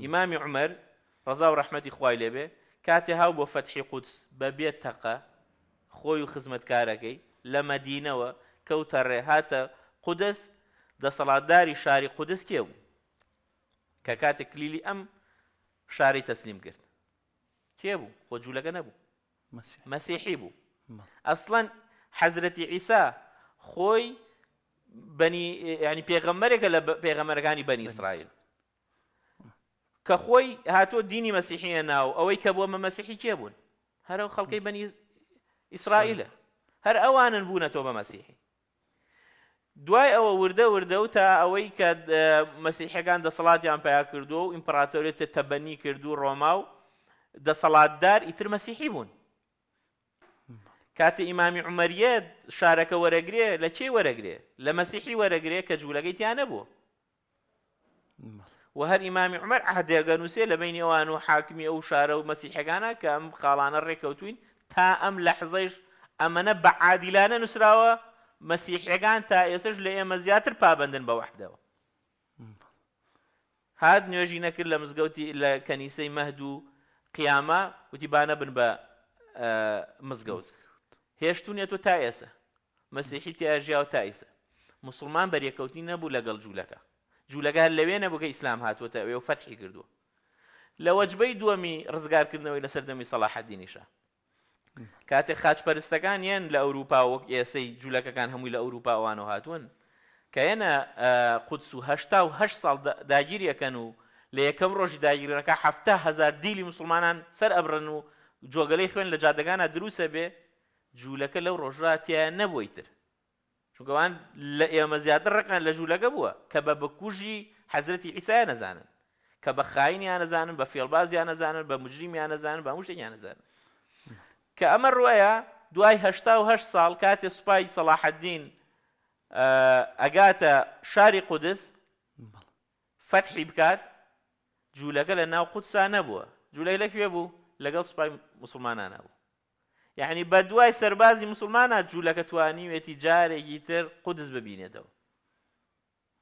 ئیمامی عمر ڕزا و ڕحمەتی خوای لێبێ کاتێ هاو بۆ فەتحی قوچ بەبێت تەقە خۆی و خزمەتکارەکەی لە مەدینەوە کەوتە ڕێهاتە قودس دەسەڵاتداری شاری قودس کێ بوو کە کاتێک کلیلی ئەم شاری تەسلیم کرد کێ بوو خۆ جوولەکە نەبوو مەسیحی بوو ئەسڵەن حەزرەتی ئیسا خۆی بنی ینی پێغەمەرێکە لە پێغەمەرەکانی بەنی ئیسرائیل كخوي هاتو ديني مسيحي انا او يكبو ما مسيحي كيبون هر خلقي بني اسرائيل هر اوان بونا تو مسيحي دواي او ورده ورده تا او آه، مسيحي كان ده صلاه يان بها كردو امبراطوريه تبني كردو روماو ده صلاه دار اتر مسيحي بون كاتي امام عمريه شارك ورقري لكي ورقري لمسيحي ورقري كجولا جيتي انا بو و هەر ئیمامی عمەر عهدێگەنووسێ لە بین ئەوان و حاکمی ئەو شارە و مەسیحەکانە کە ئەم خاڵانە ڕێکەوتوین تا ئەم لە حزەیش ئەمەنە بە عادیلانە نووسراوە مەسیحەکان تا ئێسش لە ئێمە زیاتر پابندن بە وحدەوە هاد نوێژی نەکرد لە مزگەوتی لە کەنیسەی مەهد و قیامە وتیبانە بن بە مزگەوت هێشتونێت و تا ئێسە مەسیحی تیاژیا و تا ئێسە مسلمان بەریەکەوتی نەبوو لەگەڵ جوولەکە جوولەگە هەر لەوێنە بگە ئیسلام هاتووەتە ئەوێ و فەتحی کردووە لە وەجبەی دووەمی ڕزگارکردنەوەی لەسەر دەمی سەلاحەدینیشە کاتێک خاچپەرستەکان یەن لە ئەوروپا وەک ئێسەی جوولەکەکان هەمووی لە ئەوروپاوانە هاتوون کە هێنە قودس و هەشتا و هەشت ساڵ داگیریەکەن و لە یەکەم ڕۆژی داگیرەکە هەفته هزار دیلی مسلمانان سەر ئەبرن و جۆگەلەی خوێن لە جادەگانە دروسە بێ جوولەکە لەو ڕۆژاتیە نەبووی تر لا مزيات لە ئێمە زیاتر ڕقان لە ژوولەکە بووە کە بە بەکوژی حەزرەی ئیسایە نەزانن کە بە خاینیان نەزانن بە فێڵبازیان نەزانن بە مجریمیان نەزانن بە موشتیان نەزانن کە ئەمە ڕوایە دوای هه ساڵ کاتێ سوپای سەلاحەدین ئەگاتە آه، شاری قودس فتحی بکات جوولەکە لە ناو قودسا نەبووە جوولەی لەکوێ بوو لەگەڵ مسلمان أنا بوا یعنی بە دوای سەربازی مسلمانە جوولەکە توانی وێتی جارێکی تر قودس ببینێتەوە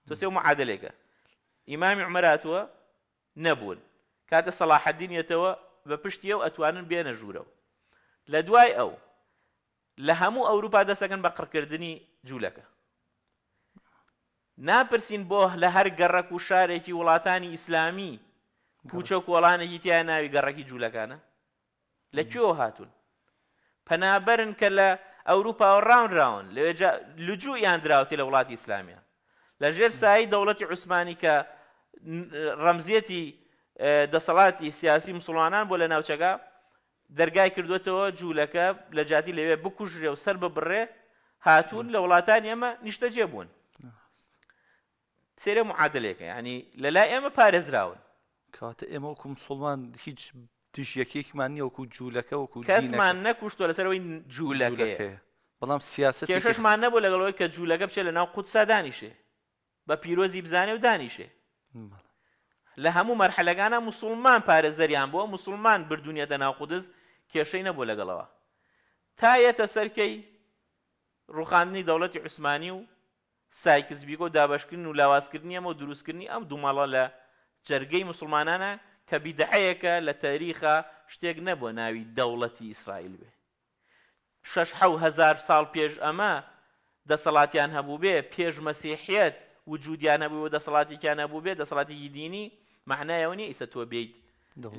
تۆ سێ معادلێکە ئیمامی عمەراتوە نەبوون کاتە سەلاحەدینێتەوە بە پشتی ئەو ئەتوانن بێنە ژوورەوە لە دوای ئەو لە هەموو ئەوروپا دەسەکەن بە قڕکردنی جوولەکە ناپرسین بۆ لە هەر گەڕەک و شارێکی وڵاتانی ئیسلامی کوچە کۆڵانێکی تیا ناوی گەڕەکی جوولەکانە لە کوێ هاتوون پەنابەرن کە لە ئەوروپا و ڕاونراون لەوێ لجوویان دراوتی لە وڵاتی ئسلامیا لە ژێر سایی دەوڵەتی عوسمانی کە ڕەمزیەتی دەسەڵاتی سیاسی مسلمانان بۆ لە ناوچەکە دەرگای کردوێتەوە جوولەکە لە جاتی لەوێ بکوژرێ و سەر ببڕێ هاتوون لە وڵاتان ئێمە نیشتەجێ بوون سێرە معادلێکە ینی لە لای ئێمە پارێزراون کاتە ئێمە وکم سڵمان هیچ توش یەکێکمان نیە وەکو جوولەکە وەکو کەسمان نەکوشتوە لەسەرەوەی جوولەکەی بەڵام سیاست کێشەشمان نەبوو لەگەڵەوەی کە جوولەکە بچێت لە ناو قوتسا دانیشێ بە پیرۆزی بزانێ و دانیشێ لە هەموو مەرحەلەکانە مسلمان پارێزەریان بووە مسلمان بردونیەتە ناو قودز کێشەی نەبوو لەگەڵەوە تایەتە سەرکەی ڕوخاندنی دەوڵەتی عوسمانی و سایکسبیکۆ دابشکردن و لاوازکردنی ئەمە و دروستکردنی ئەم دومەڵە لە جەرگەی مسلمانانە کە بیدعەیەکە لە تاریخە شتێک نەبووە ناوی دەوڵەتی ئیسرائیل بێ. شش هزار ساڵ پێش ئەمە دەسەڵاتیان هەبوو بێ پێش مەسیحیت وجودیان هەبوو بە دەسەڵاتیان هەبوو بێ دەسەڵاتی دینی معنایەوە نیە ئیسە تۆ بیت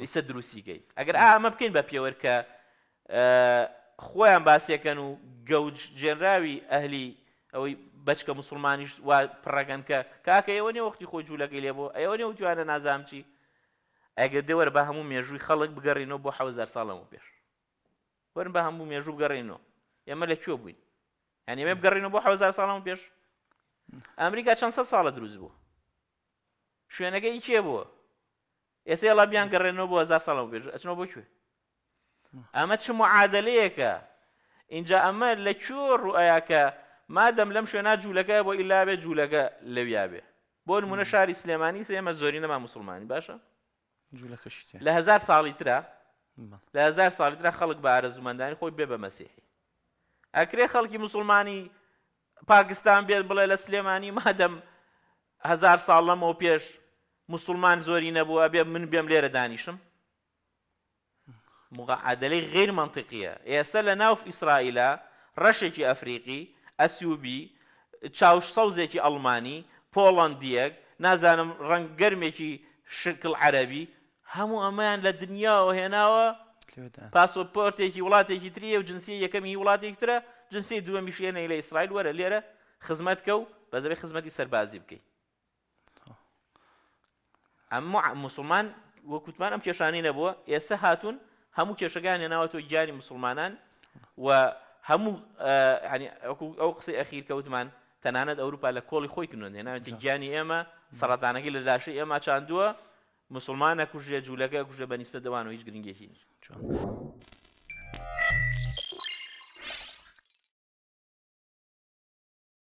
لیسە دروسی گەیت. ئەگەر ئامە بکەین بە پێوەرکە خۆیان باسیەکەن و گەوج جێنراوی ئەهلی ئەوەی بچکە مسلمانیش وا پڕەکەن کە کاکە ئەوە نیە وەختی خۆ جوولەکەی لێ بۆ ئەوە نێ وتوانە نازام چی اگر ئەگەر دێ وەرە بە هەموو مێژووی خەڵک بگەڕینەوە بۆ حەزار ساڵەوە پێش وەرن بە هەموو مێژوو بگەڕینەوە ئێمە لە کوێ بووین هەن ئێمە بگەڕینەوە بۆ حەزار ساڵەوە پێش ئەمریکا چەند سە ساڵە دروست بوو شوێنەکەی کێ بووە ئێستا ئەڵا بیان گەڕێنەوە بۆ هزار ساڵەوە پێش ئەچنەوە بۆ کوێ ئەمە چ که اینجا ئەمە لە کوێ ڕوئیاکە مادەم لەم شوێنە جوولەکە بۆ ئیلا بێ جوولەکە لەویا بێ بۆ منشار شاری سیم از زۆری نەما مسلمانی باشه لە هزار ساڵی ترە لە هزار ساڵی ترە خەڵک بە ئارەزومەندانی خۆی بێ بە مەسیحی ئەکرێ خەڵکی مسلمانی پاکستان بێت بڵێ لە سلێمانی مادەم هزار ساڵ لەمەوە پێش مسلمان زۆری نەبووە بێ من بێم لێرە دانیشم مغعادلەی غیر منطقیە ئێستا لە ناو ئیسرائیلە ڕەشێکی ئەفریقی ئەسیوبی چاوش سەوزێکی ئەڵمانی پۆڵندیەک نازانم ڕەنگەرمێکی شکل عەربی هەموو ئەمەیان لە دنیاەوە هێناوە پاسۆپۆرتێکی وڵاتێکی تریە و جنسی یەکەمی وڵاتێکترە جنسی دووەمی شوێنە لە ئیسرائیل وەرە لێرە خزمەت کە و بەزەبێ خزمەتی سەربازی بکەیت ئەمما مسلمان وەکوتمان ئەم کێشانی نەبووە ئێستا هاتون هەموو کێشەکان هێناوەەوە جاری مسلمانان و هەموو ئەو قسەی ئەخیر کەوتمان تەنانەت ئەوروپا لە کۆڵی خۆی کردن هێناوەتی گیانی ئێمە سەڕاتانەکەی لە لاشەی ئێمە چاندووە مسلمانە کوژێ جوولەکە کوژە بە نیسبە دەوان و هیچ گرنگێکی